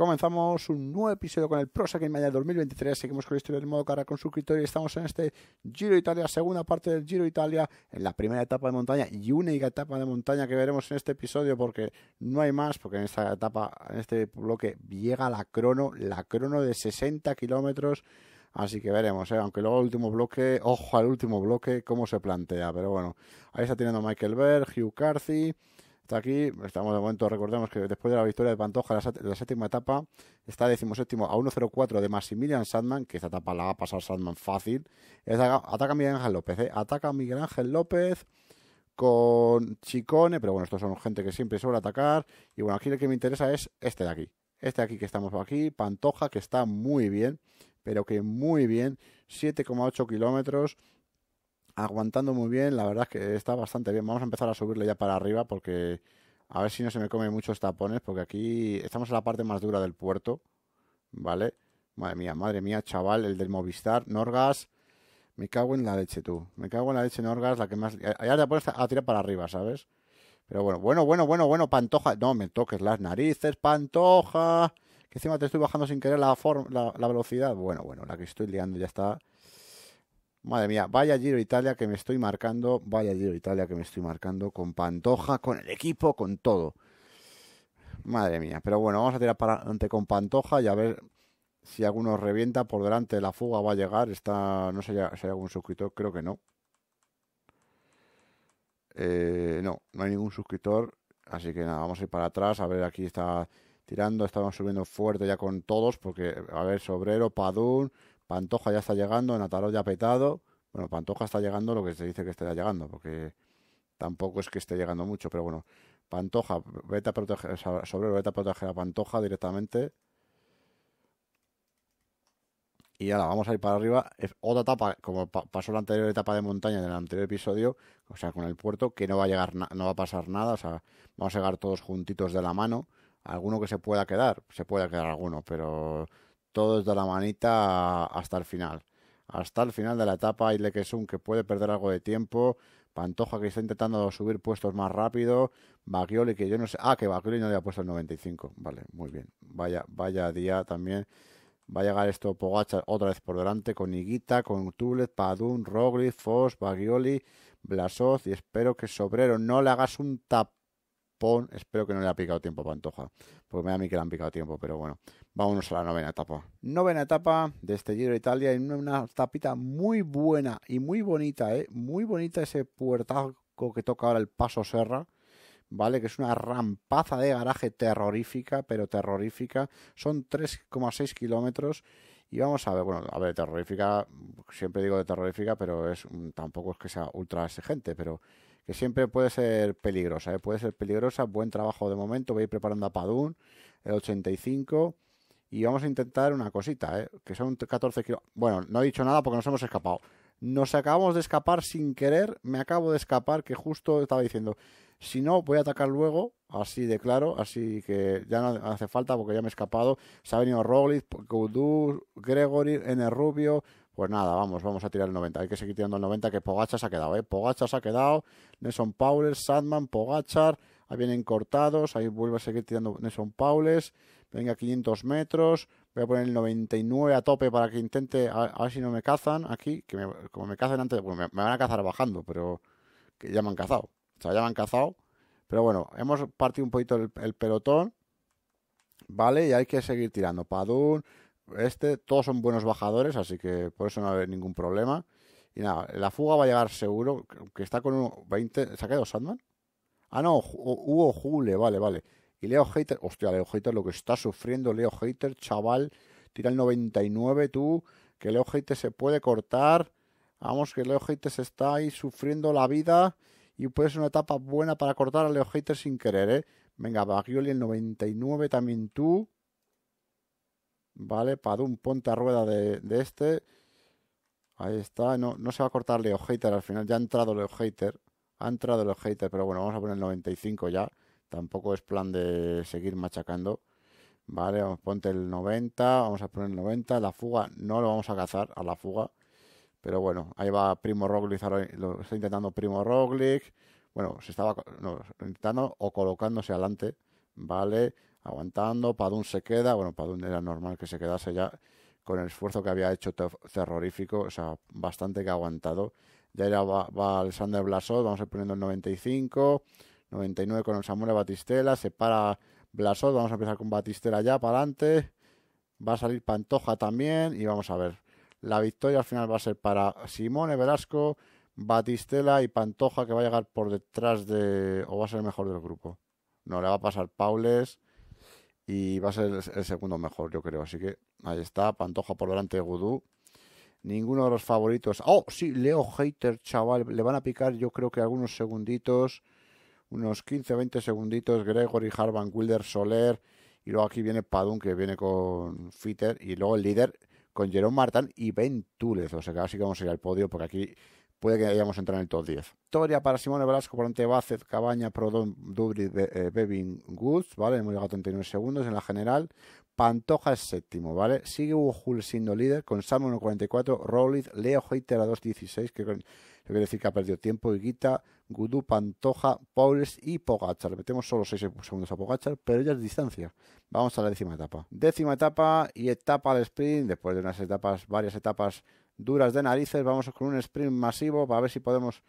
Comenzamos un nuevo episodio con el Prosa Game 2023. Seguimos con la historia del modo cara con suscriptor y estamos en este Giro Italia, segunda parte del Giro Italia, en la primera etapa de montaña y única etapa de montaña que veremos en este episodio porque no hay más, porque en esta etapa, en este bloque, llega la crono, la crono de 60 kilómetros. Así que veremos, ¿eh? aunque luego el último bloque, ojo al último bloque, cómo se plantea. Pero bueno, ahí está teniendo Michael Berg, Hugh Carthy aquí, estamos de momento, recordemos que después de la victoria de Pantoja la, séptima etapa, está decimoséptimo a 1.04 de Maximilian Sandman, que esta etapa la va a pasar Sandman fácil. Ataca, a Miguel Ángel López, ¿eh? ataca a Miguel Ángel López con Chicone, pero bueno, estos son gente que siempre suele atacar. Y bueno, aquí el que me interesa es este de aquí, este de aquí que estamos aquí, Pantoja, que está muy bien, pero que muy bien, 7,8 kilómetros aguantando muy bien, la verdad es que está bastante bien. Vamos a empezar a subirle ya para arriba porque a ver si no se me comen muchos tapones, porque aquí estamos en la parte más dura del puerto, ¿vale? Madre mía, madre mía, chaval, el del Movistar, Norgas, me cago en la leche tú, me cago en la leche Norgas, la que más... Ya te pones a tirar para arriba, ¿sabes? Pero bueno, bueno, bueno, bueno, bueno, Pantoja, no me toques las narices, Pantoja, que encima te estoy bajando sin querer la, la velocidad. Bueno, bueno, la que estoy liando ya está Madre mía, vaya Giro Italia que me estoy marcando, vaya Giro Italia que me estoy marcando con Pantoja, con el equipo, con todo. Madre mía, pero bueno, vamos a tirar para adelante con Pantoja y a ver si alguno revienta por delante. La fuga va a llegar, está, no sé si hay algún suscriptor, creo que no. Eh, no, no hay ningún suscriptor, así que nada, vamos a ir para atrás, a ver aquí está tirando, estamos subiendo fuerte ya con todos, porque, a ver, Sobrero, Padún... Pantoja ya está llegando, Nataló ya petado. Bueno, Pantoja está llegando lo que se dice que está llegando, porque tampoco es que esté llegando mucho, pero bueno. Pantoja, vete a proteger, sobre vete a proteger a Pantoja directamente. Y ahora vamos a ir para arriba. otra etapa, como pasó la anterior etapa de montaña del anterior episodio, o sea, con el puerto, que no va a llegar, no va a pasar nada, o sea, vamos a llegar todos juntitos de la mano. Alguno que se pueda quedar, se puede quedar alguno, pero todo de la manita hasta el final. Hasta el final de la etapa, Lequesun que puede perder algo de tiempo. Pantoja que está intentando subir puestos más rápido. bagioli que yo no sé. Ah, que bagioli no le ha puesto el 95. Vale, muy bien. Vaya, vaya día también. Va a llegar esto Pogacha otra vez por delante con Higuita, con Tulet, Padun, Roglic, Foss, bagioli Blasoz y espero que Sobrero no le hagas un tap. Pon, espero que no le ha picado tiempo a Pantoja, porque me da a mí que le han picado tiempo, pero bueno, vámonos a la novena etapa. Novena etapa de este Giro de Italia, y una tapita muy buena y muy bonita, ¿eh? muy bonita ese puertaco que toca ahora el Paso Serra. ¿vale? Que es una rampaza de garaje terrorífica, pero terrorífica. Son 3,6 kilómetros. Y vamos a ver, bueno, a ver, terrorífica, siempre digo de terrorífica, pero es tampoco es que sea ultra exigente, pero que siempre puede ser peligrosa, ¿eh? puede ser peligrosa, buen trabajo de momento, voy a ir preparando a Padún, el 85, y vamos a intentar una cosita, ¿eh? que son 14 kilos, bueno, no he dicho nada porque nos hemos escapado, nos acabamos de escapar sin querer, me acabo de escapar, que justo estaba diciendo, si no, voy a atacar luego, así de claro, así que ya no hace falta porque ya me he escapado. Se ha venido Roglic, Goudou, Gregory, N. Rubio, pues nada, vamos, vamos a tirar el 90. Hay que seguir tirando el 90, que Pogachas ha quedado, ¿eh? Pogachas ha quedado. Nelson Paules, Sandman, Pogachar. Ahí vienen cortados. Ahí vuelve a seguir tirando Nelson Paules. Venga, 500 metros. Voy a poner el 99 a tope para que intente. A, ver si no me cazan aquí. Que como me cazan antes. Bueno, pues me, van a cazar bajando, pero que ya me han cazado. O sea, ya me han cazado. Pero bueno, hemos partido un poquito el, el pelotón. ¿vale? Y hay que seguir tirando. Padún, este, todos son buenos bajadores, así que por eso no va a haber ningún problema. Y nada, la fuga va a llegar seguro, que está con un 20... ¿Se ha quedado Sandman? Ah, no, Hugo Jule, vale, vale. Y Leo Hater, hostia, Leo Hater, lo que está sufriendo Leo Hater, chaval, tira el 99 tú, que Leo Hater se puede cortar. Vamos, que Leo Hater se está ahí sufriendo la vida y puede ser una etapa buena para cortar a Leo Hater sin querer, ¿eh? Venga, Bagioli el 99 también tú. Vale, un ponte a rueda de, este. Ahí está, no, no, se va a cortar Leo Hater al final, ya ha entrado Leo Hater, ha entrado Leo Hater, pero bueno, vamos a poner el 95 ya, tampoco es plan de seguir machacando. Vale, vamos, ponte el 90, vamos a poner el 90, la fuga no lo vamos a cazar a la fuga, pero bueno, ahí va Primo Roglic, lo está intentando Primo Roglic, bueno, se estaba intentando o colocándose adelante, vale, aguantando, Padún se queda, bueno, Padún era normal que se quedase ya con el esfuerzo que había hecho terrorífico, o sea, bastante que ha aguantado. Ya era, va, Alexander Blasov, vamos a ir poniendo el 95, 99 con el Samuel Batistela, se para Blasov, vamos a empezar con Batistela ya para adelante, va a salir Pantoja también y vamos a ver. La victoria al final va a ser para Simone Velasco, Batistela y Pantoja que va a llegar por detrás de, o va a ser el mejor del grupo. No, le va a pasar Paules, y va a ser el, segundo mejor, yo creo. Así que ahí está, Pantoja por delante de Gudú. Ninguno de los favoritos. Oh, sí, Leo Hater, chaval. Le van a picar, yo creo que algunos segunditos, unos 15, 20 segunditos. Gregory, Harvan, Wilder, Soler. Y luego aquí viene Padun, que viene con Fitter. Y luego el líder con Jerome Martin y Ben O sea que así que vamos a ir al podio, porque aquí puede que hayamos entrado en el top 10. Victoria para Simone Velasco por ante Cabaña, Prodón, Dubri, eh, ¿vale? Hemos llegado a 39 segundos en la general. Pantoja es séptimo, ¿vale? Sigue Hugo Hull siendo líder con Salmo 1.44, Rowlitz, Leo Heiter a 2.16, que quiere decir que ha perdido tiempo, Higuita, Gudú, Pantoja, Paules y Pogachar. Metemos solo 6 segundos a Pogachar, pero ya es distancia. Vamos a la décima etapa. Décima etapa y etapa al sprint, después de unas etapas, varias etapas duras de narices. Vamos con un sprint masivo para ver si podemos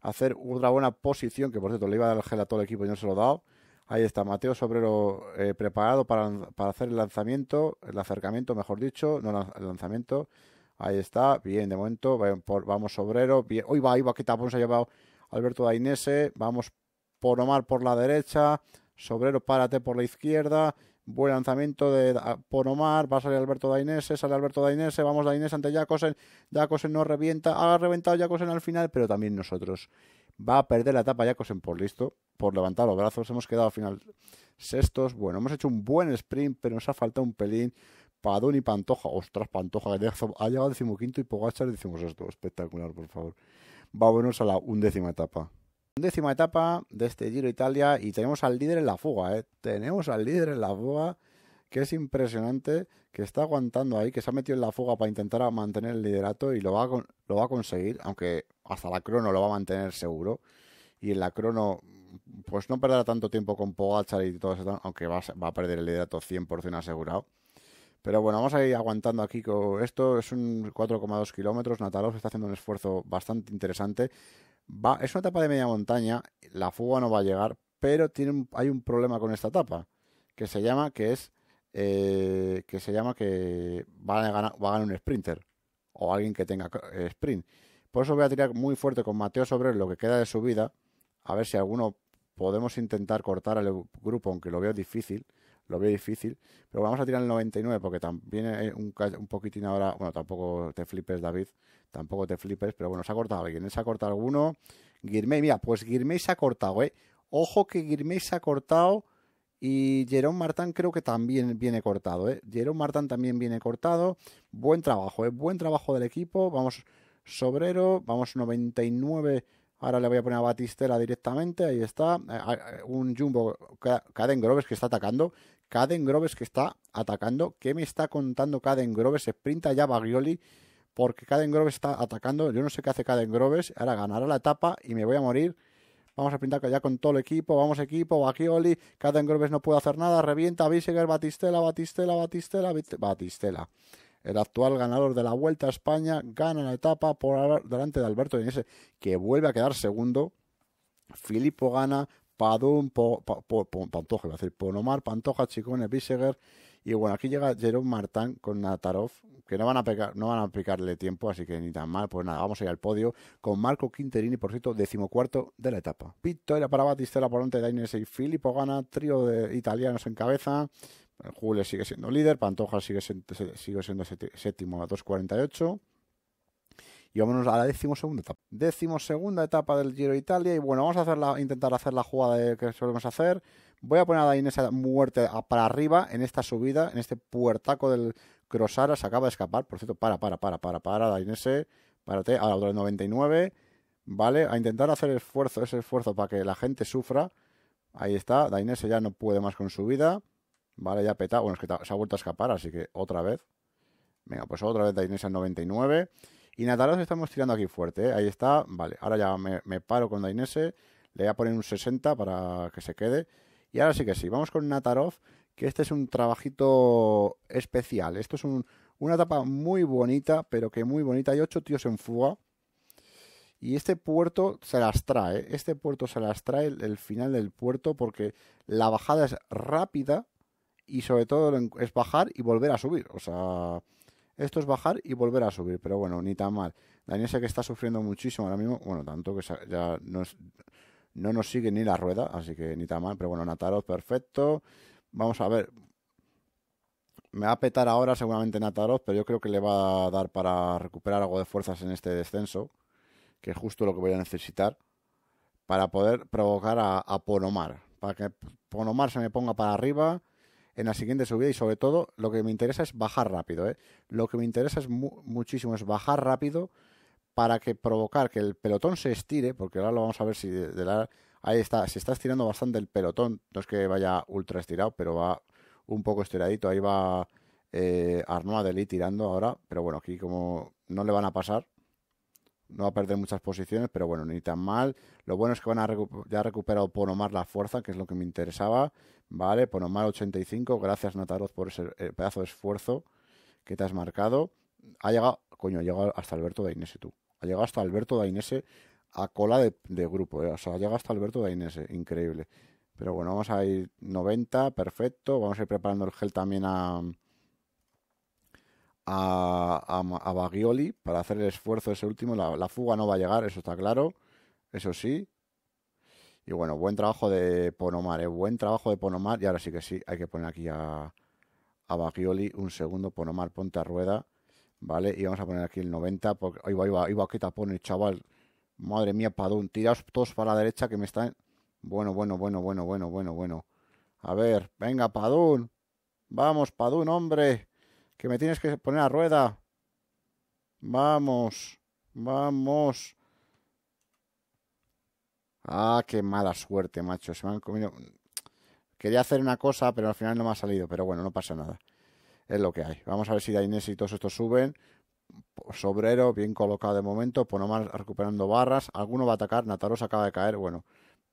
hacer una buena posición, que por cierto le iba a dar el gel a todo el equipo y no se lo ha dado. Ahí está Mateo Sobrero eh, preparado para, hacer el lanzamiento, el acercamiento, mejor dicho, no el lanzamiento. Ahí está, bien, de momento, vamos Sobrero, Hoy va, hoy va, qué tapón se ha llevado Alberto Dainese. Vamos por Omar por la derecha, Sobrero párate por la izquierda, buen lanzamiento de por Omar, va a salir Alberto Dainese, sale Alberto Dainese, vamos Dainese ante Jacosen, Jacosen no revienta, ha reventado Jacosen al final, pero también nosotros. Va a perder la etapa Jacosen por listo, por levantar los brazos, hemos quedado al final sextos, bueno, hemos hecho un buen sprint, pero nos ha faltado un pelín. Padón y Pantoja, ostras, Pantoja, ha llegado decimoquinto y Pogachar decimos esto espectacular, por favor. Vámonos a la undécima etapa. Décima etapa de este Giro Italia y tenemos al líder en la fuga, ¿eh? Tenemos al líder en la fuga, que es impresionante, que está aguantando ahí, que se ha metido en la fuga para intentar mantener el liderato y lo va a, lo va a conseguir, aunque hasta la crono lo va a mantener seguro. Y en la crono, pues no perderá tanto tiempo con Pogachar y todo eso, aunque va, va a perder el liderato 100% asegurado. Pero bueno, vamos a ir aguantando aquí. Esto es un 4,2 kilómetros. Natalov está haciendo un esfuerzo bastante interesante es una etapa de media montaña, la fuga no va a llegar, pero tiene hay un problema con esta etapa, que se llama que es eh, que se llama que va a, ganar, va a ganar un sprinter o alguien que tenga eh, sprint. Por eso voy a tirar muy fuerte con Mateo sobre lo que queda de su vida, a ver si alguno podemos intentar cortar al grupo, aunque lo veo difícil lo veo difícil. Pero vamos a tirar el 99 porque también un, poquitín ahora, bueno, tampoco te flipes David, tampoco te flipes, pero bueno, se ha cortado alguien, se ha cortado alguno. Guirmey, mira, pues Guirmey se ha cortado, ¿eh? Ojo que Guirmey se ha cortado y Jerón Martán creo que también viene cortado, ¿eh? Jerón Martán también viene cortado. Buen trabajo, ¿eh? Buen trabajo del equipo. Vamos, Sobrero, vamos 99. Ahora le voy a poner a Batistela directamente. Ahí está. Eh, eh, un Jumbo Caden Groves que está atacando. Caden Groves que está atacando. ¿Qué me está contando Caden Groves? Se Sprinta ya Baglioli porque Caden Groves está atacando. Yo no sé qué hace Caden Groves. Ahora ganará la etapa y me voy a morir. Vamos a pintar ya con todo el equipo. Vamos equipo. Baglioli. Caden Groves no puede hacer nada. Revienta. Biseger. Batistela. Batistela. Batistela. Batistela. El actual ganador de la Vuelta a España gana la etapa por delante de Alberto Inés, que vuelve a quedar segundo. Filippo gana, Padum, po, po, Pantoja, a Ponomar, Pantoja, Chicone, Biseger. Y bueno, aquí llega Jerome Martán con Natarov, que no van a pegar, no van a picarle tiempo, así que ni tan mal. Pues nada, vamos a ir al podio con Marco Quinterini, por cierto, decimocuarto de la etapa. era para Batistela la delante de Daines y Filippo gana, trío de italianos en cabeza. Jules sigue siendo líder, Pantoja sigue, sigue siendo séptimo a 248. Y vamos a la decimosegunda etapa. Decimosegunda etapa del Giro Italia. Y bueno, vamos a intentar hacer la jugada que solemos hacer. Voy a poner a Dainese muerte para arriba en esta subida, en este puertaco del Crosara. Se acaba de escapar. Por cierto, para, para, para, para, para, Dainese. Eh. Párate. Ahora otro 99. ¿Vale? A intentar hacer esfuerzo, ese esfuerzo para que la gente sufra. Ahí está. Dainese ya no puede más con su vida. Vale, ya peta. Bueno, es que se ha vuelto a escapar, así que otra vez. Venga, pues otra vez Dainese al 99. Y Natarov estamos tirando aquí fuerte, ¿eh? ahí está. Vale, ahora ya me, paro con Dainese. Le voy a poner un 60 para que se quede. Y ahora sí que sí, vamos con Natarov, que este es un trabajito especial. Esto es una etapa muy bonita, pero que muy bonita. Hay ocho tíos en fuga. Y este puerto se las trae. ¿eh? Este puerto se las trae el final del puerto porque la bajada es rápida y sobre todo es bajar y volver a subir. O sea, esto es bajar y volver a subir, pero bueno, ni tan mal. Daniel sé que está sufriendo muchísimo ahora mismo, bueno, tanto que ya no, no nos sigue ni la rueda, así que ni tan mal, pero bueno, Nataroz, perfecto. Vamos a ver. Me va a petar ahora seguramente Nataroz, pero yo creo que le va a dar para recuperar algo de fuerzas en este descenso, que es justo lo que voy a necesitar, para poder provocar a Ponomar, para que Ponomar se me ponga para arriba en la siguiente subida y sobre todo lo que me interesa es bajar rápido. ¿eh? Lo que me interesa es muchísimo es bajar rápido para que provocar que el pelotón se estire, porque ahora lo vamos a ver si de, la, ahí está, se está estirando bastante el pelotón, no es que vaya ultra estirado, pero va un poco estiradito, ahí va eh, tirando ahora, pero bueno, aquí como no le van a pasar, no va a perder muchas posiciones, pero bueno, ni tan mal. Lo bueno es que van a ya ha recuperado Ponomar la fuerza, que es lo que me interesaba. Vale, Ponomar 85. Gracias, Nataroz, por ese eh, pedazo de esfuerzo que te has marcado. Ha llegado, coño, ha llegado hasta Alberto Dainese tú. Ha llegado hasta Alberto Dainese a cola de, grupo. Eh. O sea, ha llegado hasta Alberto Dainese. Increíble. Pero bueno, vamos a ir 90, perfecto. Vamos a ir preparando el gel también a, a, a, Bagioli para hacer el esfuerzo ese último. La, fuga no va a llegar, eso está claro. Eso sí. Y bueno, buen trabajo de Ponomar, ¿eh? buen trabajo de Ponomar. Y ahora sí que sí, hay que poner aquí a, a Bagioli un segundo. Ponomar, ponte a rueda. ¿Vale? Y vamos a poner aquí el 90. Porque, ahí va, ahí va, que tapone, chaval. Madre mía, Padún, Tiraos todos para la derecha que me están. Bueno, bueno, bueno, bueno, bueno, bueno, bueno. A ver, venga, Padún. Vamos, Padún, hombre que me tienes que poner a rueda. Vamos, vamos. Ah, qué mala suerte, macho. Se me han comido. Quería hacer una cosa, pero al final no me ha salido. Pero bueno, no pasa nada. Es lo que hay. Vamos a ver si Dainés y todos estos suben. Sobrero, pues, bien colocado de momento. Pues más recuperando barras. Alguno va a atacar. Nataros acaba de caer. Bueno,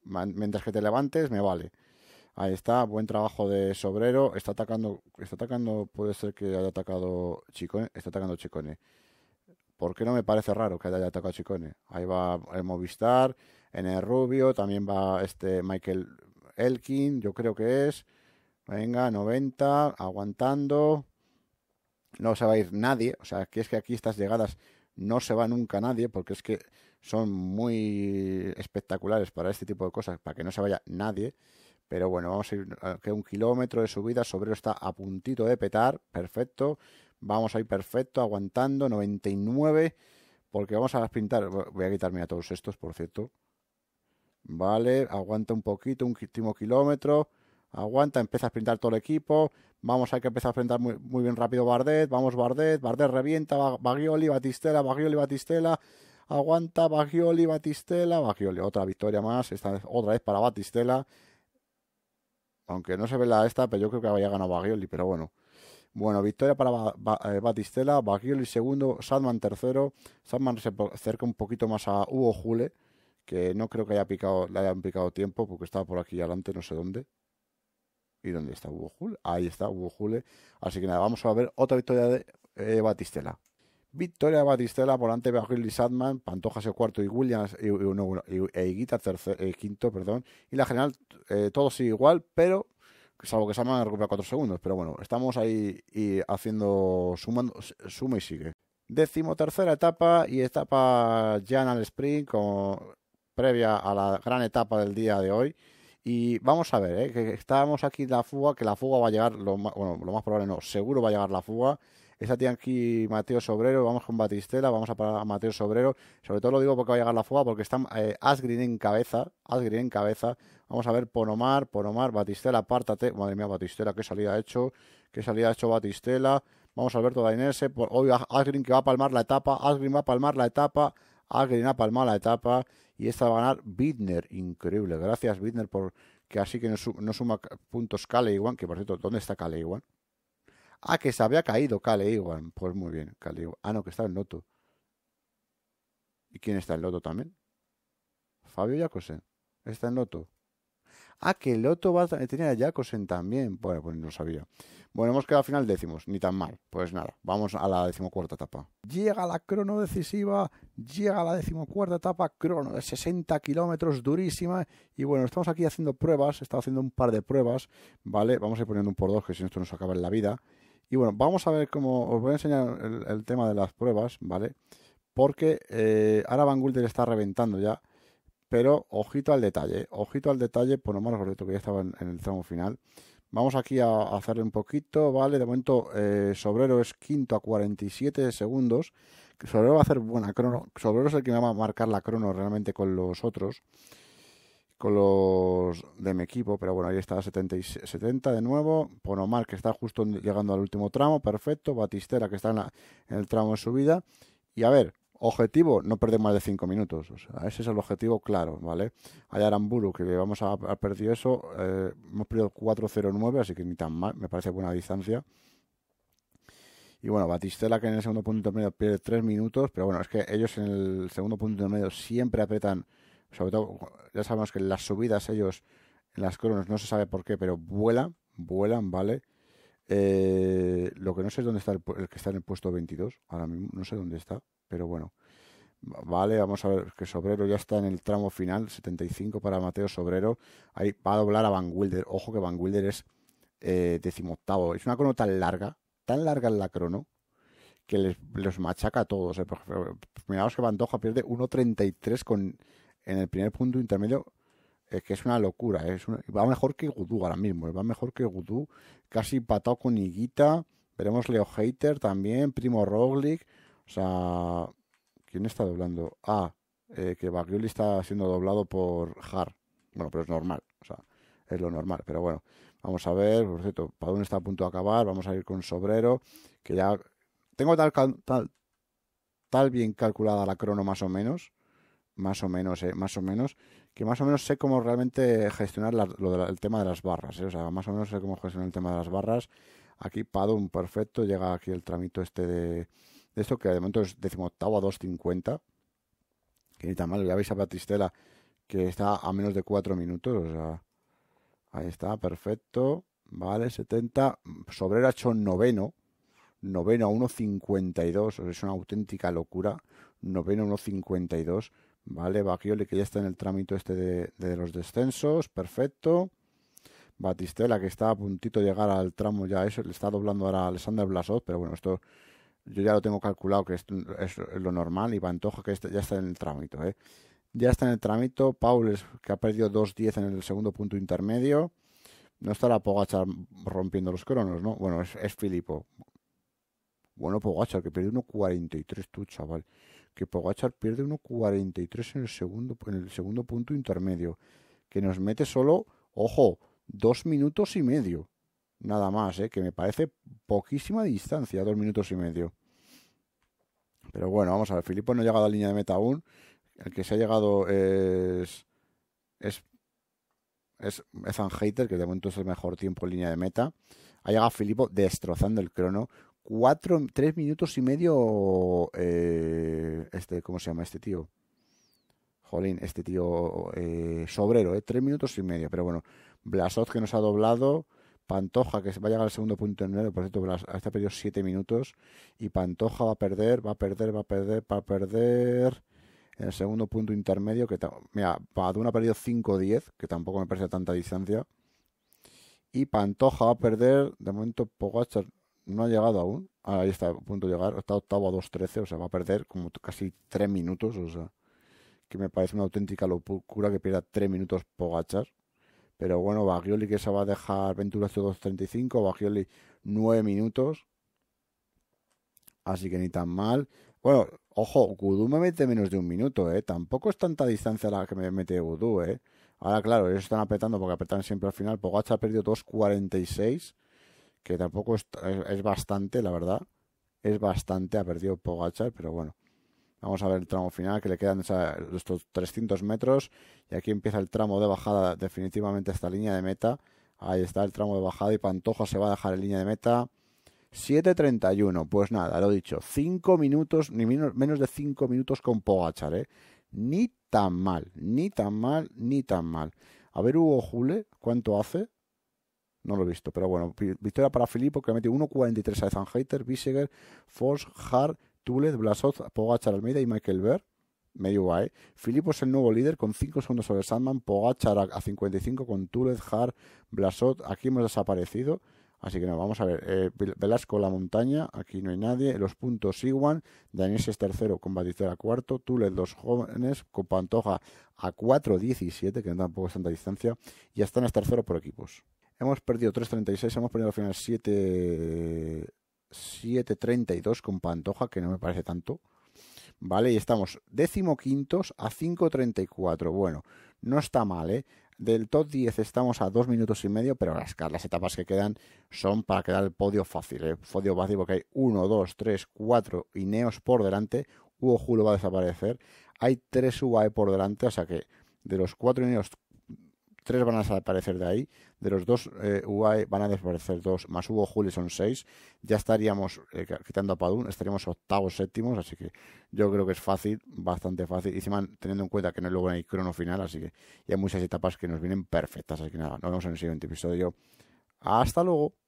mientras que te levantes, me vale. Ahí está, buen trabajo de Sobrero. Está atacando, está atacando, puede ser que haya atacado Chicone, está atacando Chicone. ¿Por qué no me parece raro que haya atacado Chicone? Ahí va el eh, Movistar, en el Rubio, también va este Michael Elkin, yo creo que es. Venga, 90, aguantando. No se va a ir nadie, o sea, que es que aquí estas llegadas no se va nunca nadie, porque es que son muy espectaculares para este tipo de cosas, para que no se vaya nadie. Pero bueno, vamos a ir que un kilómetro de subida, Sobrero está a puntito de petar, perfecto. Vamos a ir perfecto, aguantando, 99, porque vamos a pintar. Voy a quitarme a todos estos, por cierto. Vale, aguanta un poquito, un último kilómetro. Aguanta, empieza a pintar todo el equipo. Vamos a que empezar a pintar muy, muy, bien rápido Bardet. Vamos Bardet, Bardet revienta, Bagioli, Batistela, Bagioli, Batistela. Aguanta Bagioli, Batistela, Bagioli. Otra victoria más, esta otra vez para Batistela. Aunque no se ve la esta, pero yo creo que había ganado Bagioli, pero bueno. Bueno, victoria para eh, Batistela, Bagioli segundo, Salman tercero. Sadman se acerca un poquito más a Hugo Jule, que no creo que haya picado, le hayan picado tiempo, porque estaba por aquí adelante, no sé dónde. ¿Y dónde está Hugo Jule? Ahí está Hugo Jule. Así que nada, vamos a ver otra victoria de eh, Batistela. Victoria Batistela, volante y Sadman, Pantojas el cuarto y Williams y, e eh, quinto, perdón. Y la general, eh, todo sigue igual, pero salvo que Sadman recupera cuatro segundos. Pero bueno, estamos ahí y haciendo, sumando, suma y sigue. Décimo tercera etapa y etapa ya en el sprint, como previa a la gran etapa del día de hoy. Y vamos a ver, ¿eh? que estábamos aquí la fuga, que la fuga va a llegar, lo bueno, lo más probable no, seguro va a llegar la fuga aquí Mateo Sobrero, vamos con Batistela, vamos a parar a Mateo Sobrero. Sobre todo lo digo porque va a llegar la fuga, porque está eh, Asgrin en cabeza, Asgreen en cabeza. Vamos a ver Ponomar, Ponomar, Batistela, apártate. Madre mía, Batistela, qué salida ha hecho, qué salida ha hecho Batistela. Vamos a Alberto Dainese, por, hoy Asgrin que va a palmar la etapa, Asgrin va a palmar la etapa, Asgrin ha palmado la etapa y esta va a ganar Bidner, increíble. Gracias Bidner por que así que no, suma puntos Caleiwan, que por cierto, ¿dónde está Caleiwan? Ah, que se había caído Cale igual, Pues muy bien, Cale Iwan. Ah, no, que está el Loto. ¿Y quién está en Loto también? Fabio Jacosen, Está en Loto. Ah, que el Loto va tenía a también. Bueno, pues no sabía. Bueno, hemos quedado al final décimos, ni tan mal. Pues nada, vamos a la decimocuarta etapa. Llega la crono decisiva, llega la decimocuarta etapa, crono de 60 kilómetros, durísima. Y bueno, estamos aquí haciendo pruebas, he estado haciendo un par de pruebas, ¿vale? Vamos a ir poniendo un por dos, que si no esto nos acaba en la vida. Y bueno, vamos a ver cómo os voy a enseñar el, tema de las pruebas, ¿vale? Porque eh, ahora Van Gulder está reventando ya, pero ojito al detalle, ojito al detalle, por lo menos correcto que ya estaba en, el tramo final. Vamos aquí a, hacerle un poquito, ¿vale? De momento eh, Sobrero es quinto a 47 segundos. Sobrero va a hacer buena crono. Sobrero es el que me va a marcar la crono realmente con los otros con los de mi equipo, pero bueno, ahí está 70, 70 de nuevo, Ponomar que está justo llegando al último tramo, perfecto, Batistela que está en, el tramo de subida, y a ver, objetivo, no perder más de 5 minutos, ese es el objetivo claro, ¿vale? Hay Aramburu que vamos a, perder eso, eh, hemos perdido 4-0-9 así que ni tan mal, me parece buena distancia. Y bueno, Batistela que en el segundo punto de medio pierde 3 minutos, pero bueno, es que ellos en el segundo punto de medio siempre apretan sobre todo ya sabemos que las subidas ellos, en las cronos, no se sabe por qué, pero vuelan, vuelan, ¿vale? Eh, lo que no sé es dónde está el, que está en el puesto 22, ahora mismo, no sé dónde está, pero bueno. Vale, vamos a ver que Sobrero ya está en el tramo final, 75 para Mateo Sobrero. Ahí va a doblar a Van Wilder. Ojo que Van Wilder es eh, decimoctavo. Es una crono tan larga, tan larga en la crono, que les, los machaca a todos. Eh. que Bandoja pierde 1.33 con en el primer punto intermedio es que es una locura. Es va mejor que Gudú ahora mismo. Va mejor que Gudú. Casi patado con Higuita. Veremos Leo Hater también. Primo Roglic. O sea, ¿quién está doblando? Ah, eh, que Baglioli está siendo doblado por Har. Bueno, pero es normal. O sea, es lo normal. Pero bueno, vamos a ver. Por cierto, Padón está a punto de acabar. Vamos a ir con Sobrero. Que ya. Tengo tal, tal, tal bien calculada la crono más o menos más o menos, ¿eh? más o menos, que más o menos sé cómo realmente gestionar el tema de las barras, eh, o sea, más o menos sé cómo gestionar el tema de las barras. Aquí Padum, perfecto, llega aquí el tramito este de, esto que de momento es decimoctavo a 2.50, que ni tan mal, ya veis a Batistela que está a menos de 4 minutos, o sea, ahí está, perfecto, vale, 70, sobre ha hecho noveno, noveno a 1.52, es una auténtica locura, noveno a 1.52, Vale, Bagioli que ya está en el trámite este de, los descensos, perfecto. Batistela que está a puntito de llegar al tramo ya eso, le está doblando ahora a Alexander Blasov, pero bueno, esto yo ya lo tengo calculado que es lo normal y Bantoja que este, ya está en el trámite, ¿eh? Ya está en el trámite, Paul que ha perdido dos 10 en el segundo punto intermedio. No estará Pogachar rompiendo los cronos, ¿no? Bueno, es, es Filipo. Bueno, Pogachar que perdió 1.43 tú, chaval que Pogachar pierde 1.43 en el segundo en el segundo punto intermedio, que nos mete solo, ojo, dos minutos y medio. Nada más, ¿eh? que me parece poquísima distancia, dos minutos y medio. Pero bueno, vamos a ver, Filipo no ha llegado a la línea de meta aún. El que se ha llegado es. Es. Es Ethan Hater, que de momento es el mejor tiempo en línea de meta. Ha llegado Filipo destrozando el crono cuatro, tres minutos y medio. Eh, este, ¿Cómo se llama este tío? Jolín, este tío eh, sobrero, eh, tres minutos y medio. Pero bueno, Blasov que nos ha doblado. Pantoja, que va a llegar al segundo punto en medio, por cierto, Blas, hasta este ha perdido siete minutos. Y Pantoja va a perder, va a perder, va a perder, va a perder. En el segundo punto intermedio, que mira, Paduna ha perdido 5-10, que tampoco me parece tanta distancia. Y Pantoja va a perder, de momento Pogachar no ha llegado aún. Ahí está a punto de llegar. Está octavo a 2.13, o sea, va a perder como casi 3 minutos, o sea, que me parece una auténtica locura que pierda 3 minutos Pogachar. Pero bueno, Bagioli que se va a dejar Ventura 2.35, Bagioli 9 minutos. Así que ni tan mal. Bueno, ojo, Gudú me mete menos de un minuto, ¿eh? Tampoco es tanta distancia la que me mete Gudú, ¿eh? Ahora, claro, ellos están apretando porque apretan siempre al final. Pogacha ha perdido 2.46 que tampoco es, bastante, la verdad. Es bastante, ha perdido Pogachar, pero bueno. Vamos a ver el tramo final, que le quedan estos 300 metros. Y aquí empieza el tramo de bajada, definitivamente esta línea de meta. Ahí está el tramo de bajada y Pantoja se va a dejar en línea de meta. 7.31, pues nada, lo he dicho. 5 minutos, ni menos, menos de 5 minutos con Pogachar, ¿eh? Ni tan mal, ni tan mal, ni tan mal. A ver, Hugo Jule, ¿cuánto hace? No lo he visto, pero bueno, victoria para Filippo que mete 1.43 a Ethan Hater, Biseger, Fors, Hart, Tulet, Blasov, Pogachar Almeida y Michael Berg medio guay. ¿eh? Filippo es el nuevo líder con 5 segundos sobre Sandman, Pogachar a, 55 con Tulez, Har, Blasot, aquí hemos desaparecido, así que no, vamos a ver, eh, Velasco la montaña, aquí no hay nadie, los puntos Iwan, Daniels es tercero con a cuarto, Tulez dos jóvenes con Pantoja a 4.17, que tampoco es tanta distancia, y están es tercero por equipos. Hemos perdido 3.36, hemos perdido al final 7.32 con Pantoja, que no me parece tanto. ¿Vale? Y estamos decimoquintos a 5.34. Bueno, no está mal, ¿eh? Del top 10 estamos a 2 minutos y medio, pero las, etapas que quedan son para quedar el podio fácil. ¿eh? Podio fácil porque hay 1, 2, 3, 4 Ineos por delante. Hugo Julio va a desaparecer. Hay 3 UAE por delante, o sea que de los 4 Ineos, Tres van a desaparecer de ahí. De los dos eh, van a desaparecer dos. Más Hugo Juli son seis. Ya estaríamos eh, quitando a Padun, estaríamos octavos, séptimos. Así que yo creo que es fácil, bastante fácil. Y teniendo en cuenta que no luego hay crono final. Así que hay muchas etapas que nos vienen perfectas. Así que nada, nos vemos en el siguiente episodio. Hasta luego.